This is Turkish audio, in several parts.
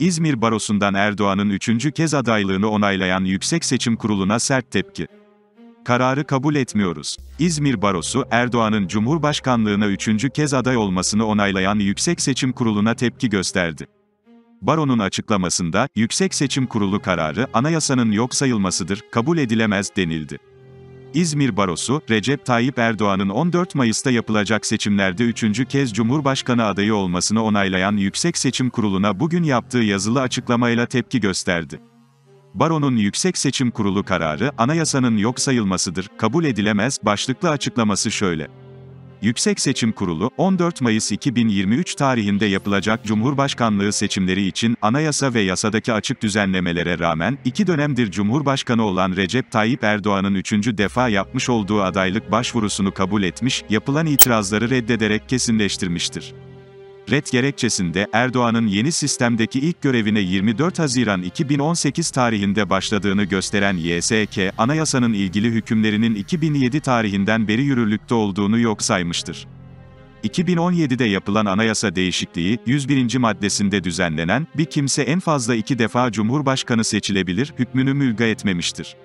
İzmir Barosu'ndan Erdoğan'ın üçüncü kez adaylığını onaylayan Yüksek Seçim Kurulu'na sert tepki. Kararı kabul etmiyoruz. İzmir Barosu, Erdoğan'ın Cumhurbaşkanlığına üçüncü kez aday olmasını onaylayan Yüksek Seçim Kurulu'na tepki gösterdi. Baron'un açıklamasında, Yüksek Seçim Kurulu kararı, anayasanın yok sayılmasıdır, kabul edilemez denildi. İzmir Barosu, Recep Tayyip Erdoğan'ın 14 Mayıs'ta yapılacak seçimlerde üçüncü kez Cumhurbaşkanı adayı olmasını onaylayan Yüksek Seçim Kurulu'na bugün yaptığı yazılı açıklamayla tepki gösterdi. Baro'nun Yüksek Seçim Kurulu kararı, anayasanın yok sayılmasıdır, kabul edilemez, başlıklı açıklaması şöyle. Yüksek Seçim Kurulu, 14 Mayıs 2023 tarihinde yapılacak Cumhurbaşkanlığı seçimleri için anayasa ve yasadaki açık düzenlemelere rağmen, iki dönemdir Cumhurbaşkanı olan Recep Tayyip Erdoğan'ın üçüncü defa yapmış olduğu adaylık başvurusunu kabul etmiş, yapılan itirazları reddederek kesinleştirmiştir red gerekçesinde Erdoğan'ın yeni sistemdeki ilk görevine 24 Haziran 2018 tarihinde başladığını gösteren YSK, anayasanın ilgili hükümlerinin 2007 tarihinden beri yürürlükte olduğunu yok saymıştır. 2017'de yapılan anayasa değişikliği, 101. maddesinde düzenlenen, bir kimse en fazla iki defa Cumhurbaşkanı seçilebilir, hükmünü mülga etmemiştir.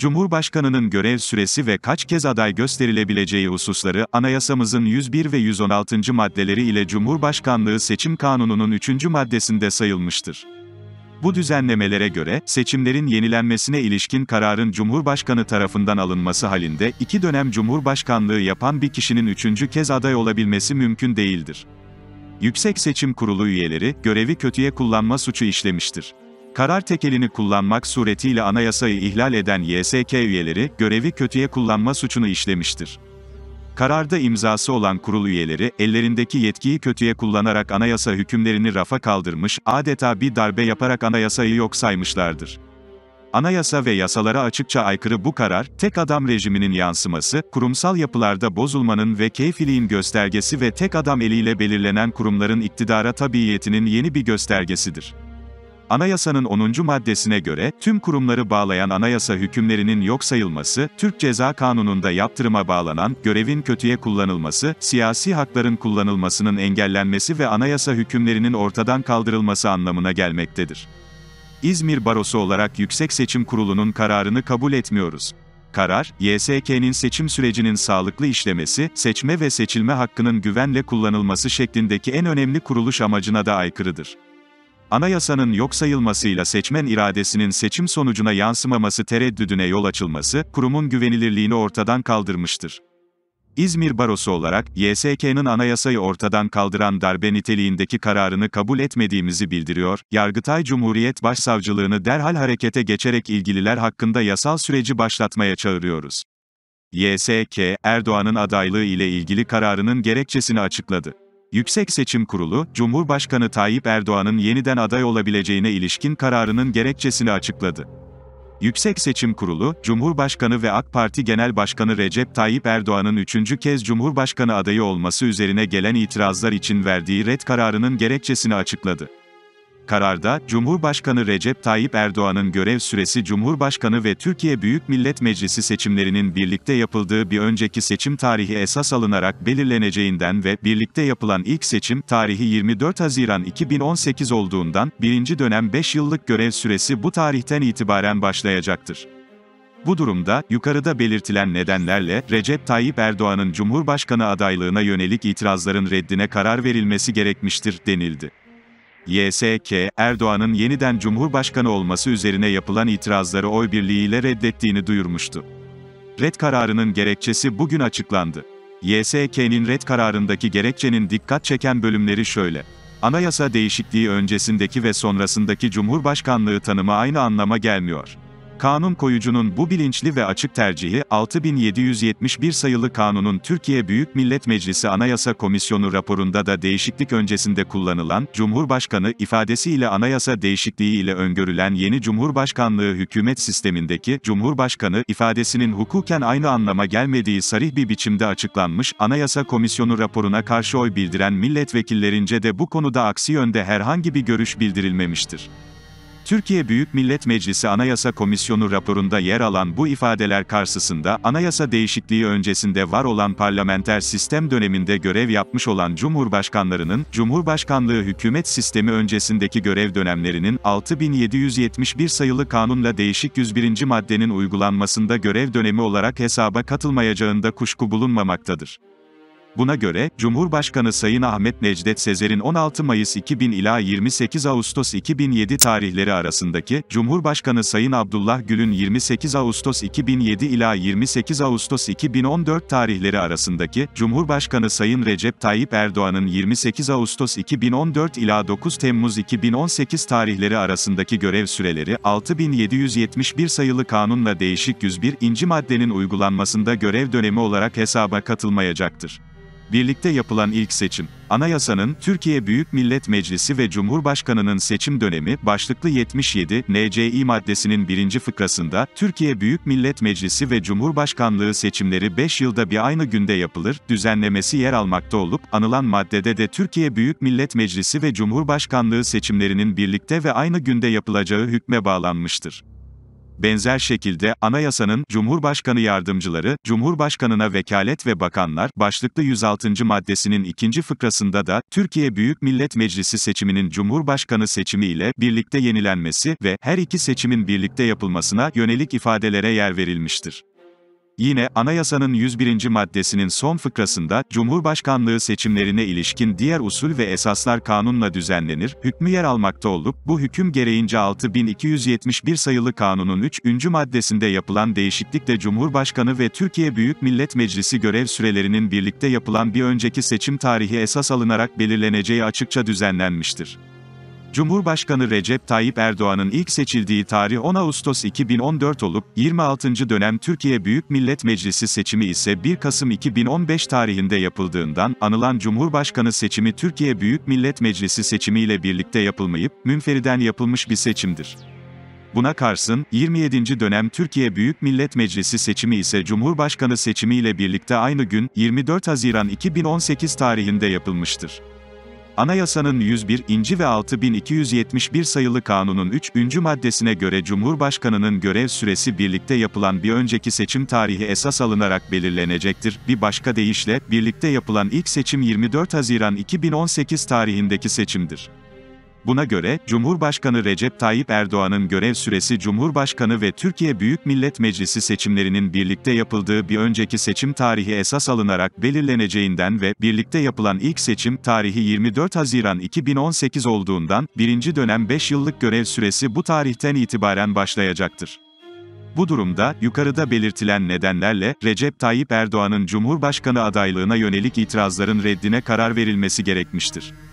Cumhurbaşkanının görev süresi ve kaç kez aday gösterilebileceği hususları, anayasamızın 101 ve 116. maddeleri ile Cumhurbaşkanlığı Seçim Kanunu'nun 3. maddesinde sayılmıştır. Bu düzenlemelere göre, seçimlerin yenilenmesine ilişkin kararın Cumhurbaşkanı tarafından alınması halinde, iki dönem Cumhurbaşkanlığı yapan bir kişinin üçüncü kez aday olabilmesi mümkün değildir. Yüksek Seçim Kurulu üyeleri, görevi kötüye kullanma suçu işlemiştir. Karar tekelini kullanmak suretiyle anayasayı ihlal eden YSK üyeleri, görevi kötüye kullanma suçunu işlemiştir. Kararda imzası olan kurul üyeleri, ellerindeki yetkiyi kötüye kullanarak anayasa hükümlerini rafa kaldırmış, adeta bir darbe yaparak anayasayı yok saymışlardır. Anayasa ve yasalara açıkça aykırı bu karar, tek adam rejiminin yansıması, kurumsal yapılarda bozulmanın ve keyfiliğin göstergesi ve tek adam eliyle belirlenen kurumların iktidara tabiyetinin yeni bir göstergesidir. Anayasanın 10. maddesine göre, tüm kurumları bağlayan anayasa hükümlerinin yok sayılması, Türk Ceza Kanunu'nda yaptırıma bağlanan, görevin kötüye kullanılması, siyasi hakların kullanılmasının engellenmesi ve anayasa hükümlerinin ortadan kaldırılması anlamına gelmektedir. İzmir Barosu olarak Yüksek Seçim Kurulu'nun kararını kabul etmiyoruz. Karar, YSK'nin seçim sürecinin sağlıklı işlemesi, seçme ve seçilme hakkının güvenle kullanılması şeklindeki en önemli kuruluş amacına da aykırıdır. Anayasanın yok sayılmasıyla seçmen iradesinin seçim sonucuna yansımaması tereddüdüne yol açılması, kurumun güvenilirliğini ortadan kaldırmıştır. İzmir Barosu olarak, YSK'nın anayasayı ortadan kaldıran darbe niteliğindeki kararını kabul etmediğimizi bildiriyor, Yargıtay Cumhuriyet Başsavcılığını derhal harekete geçerek ilgililer hakkında yasal süreci başlatmaya çağırıyoruz. YSK, Erdoğan'ın adaylığı ile ilgili kararının gerekçesini açıkladı. Yüksek Seçim Kurulu, Cumhurbaşkanı Tayyip Erdoğan'ın yeniden aday olabileceğine ilişkin kararının gerekçesini açıkladı. Yüksek Seçim Kurulu, Cumhurbaşkanı ve AK Parti Genel Başkanı Recep Tayyip Erdoğan'ın üçüncü kez Cumhurbaşkanı adayı olması üzerine gelen itirazlar için verdiği red kararının gerekçesini açıkladı. Kararda, Cumhurbaşkanı Recep Tayyip Erdoğan'ın görev süresi Cumhurbaşkanı ve Türkiye Büyük Millet Meclisi seçimlerinin birlikte yapıldığı bir önceki seçim tarihi esas alınarak belirleneceğinden ve birlikte yapılan ilk seçim tarihi 24 Haziran 2018 olduğundan, birinci dönem 5 yıllık görev süresi bu tarihten itibaren başlayacaktır. Bu durumda, yukarıda belirtilen nedenlerle, Recep Tayyip Erdoğan'ın Cumhurbaşkanı adaylığına yönelik itirazların reddine karar verilmesi gerekmiştir, denildi. YSK, Erdoğan'ın yeniden Cumhurbaşkanı olması üzerine yapılan itirazları oy birliğiyle reddettiğini duyurmuştu. Red kararının gerekçesi bugün açıklandı. YSK'nin red kararındaki gerekçenin dikkat çeken bölümleri şöyle. Anayasa değişikliği öncesindeki ve sonrasındaki Cumhurbaşkanlığı tanımı aynı anlama gelmiyor. Kanun koyucunun bu bilinçli ve açık tercihi, 6771 sayılı kanunun Türkiye Büyük Millet Meclisi Anayasa Komisyonu raporunda da değişiklik öncesinde kullanılan, Cumhurbaşkanı ifadesiyle anayasa değişikliği ile öngörülen yeni Cumhurbaşkanlığı hükümet sistemindeki, Cumhurbaşkanı ifadesinin hukuken aynı anlama gelmediği sarih bir biçimde açıklanmış, Anayasa Komisyonu raporuna karşı oy bildiren milletvekillerince de bu konuda aksi yönde herhangi bir görüş bildirilmemiştir. Türkiye Büyük Millet Meclisi Anayasa Komisyonu raporunda yer alan bu ifadeler karşısında anayasa değişikliği öncesinde var olan parlamenter sistem döneminde görev yapmış olan Cumhurbaşkanlarının, Cumhurbaşkanlığı hükümet sistemi öncesindeki görev dönemlerinin 6771 sayılı kanunla değişik 101. maddenin uygulanmasında görev dönemi olarak hesaba katılmayacağında kuşku bulunmamaktadır. Buna göre, Cumhurbaşkanı Sayın Ahmet Necdet Sezer'in 16 Mayıs 2000 ila 28 Ağustos 2007 tarihleri arasındaki, Cumhurbaşkanı Sayın Abdullah Gül'ün 28 Ağustos 2007 ila 28 Ağustos 2014 tarihleri arasındaki, Cumhurbaşkanı Sayın Recep Tayyip Erdoğan'ın 28 Ağustos 2014 ila 9 Temmuz 2018 tarihleri arasındaki görev süreleri, 6771 sayılı kanunla değişik 101. maddenin uygulanmasında görev dönemi olarak hesaba katılmayacaktır birlikte yapılan ilk seçim, Anayasanın Türkiye Büyük Millet Meclisi ve Cumhurbaşkanının seçim dönemi başlıklı 77 NCI maddesinin birinci fıkrasında Türkiye Büyük Millet Meclisi ve Cumhurbaşkanlığı seçimleri 5 yılda bir aynı günde yapılır düzenlemesi yer almakta olup anılan maddede de Türkiye Büyük Millet Meclisi ve Cumhurbaşkanlığı seçimlerinin birlikte ve aynı günde yapılacağı hükme bağlanmıştır. Benzer şekilde anayasanın Cumhurbaşkanı yardımcıları, Cumhurbaşkanına vekalet ve bakanlar başlıklı 106. maddesinin ikinci fıkrasında da Türkiye Büyük Millet Meclisi seçiminin Cumhurbaşkanı seçimi ile birlikte yenilenmesi ve her iki seçimin birlikte yapılmasına yönelik ifadelere yer verilmiştir. Yine anayasanın 101. maddesinin son fıkrasında, Cumhurbaşkanlığı seçimlerine ilişkin diğer usul ve esaslar kanunla düzenlenir, hükmü yer almakta olup, bu hüküm gereğince 6271 sayılı kanunun 3. maddesinde yapılan değişiklikle Cumhurbaşkanı ve Türkiye Büyük Millet Meclisi görev sürelerinin birlikte yapılan bir önceki seçim tarihi esas alınarak belirleneceği açıkça düzenlenmiştir. Cumhurbaşkanı Recep Tayyip Erdoğan'ın ilk seçildiği tarih 10 Ağustos 2014 olup, 26. dönem Türkiye Büyük Millet Meclisi seçimi ise 1 Kasım 2015 tarihinde yapıldığından, anılan Cumhurbaşkanı seçimi Türkiye Büyük Millet Meclisi seçimiyle birlikte yapılmayıp, münferiden yapılmış bir seçimdir. Buna karşın, 27. dönem Türkiye Büyük Millet Meclisi seçimi ise Cumhurbaşkanı seçimiyle birlikte aynı gün, 24 Haziran 2018 tarihinde yapılmıştır. Anayasanın 101. ve 6271 sayılı kanunun 3. maddesine göre Cumhurbaşkanının görev süresi birlikte yapılan bir önceki seçim tarihi esas alınarak belirlenecektir. Bir başka deyişle, birlikte yapılan ilk seçim 24 Haziran 2018 tarihindeki seçimdir. Buna göre, Cumhurbaşkanı Recep Tayyip Erdoğan'ın görev süresi Cumhurbaşkanı ve Türkiye Büyük Millet Meclisi seçimlerinin birlikte yapıldığı bir önceki seçim tarihi esas alınarak belirleneceğinden ve birlikte yapılan ilk seçim tarihi 24 Haziran 2018 olduğundan, birinci dönem 5 yıllık görev süresi bu tarihten itibaren başlayacaktır. Bu durumda, yukarıda belirtilen nedenlerle, Recep Tayyip Erdoğan'ın Cumhurbaşkanı adaylığına yönelik itirazların reddine karar verilmesi gerekmiştir.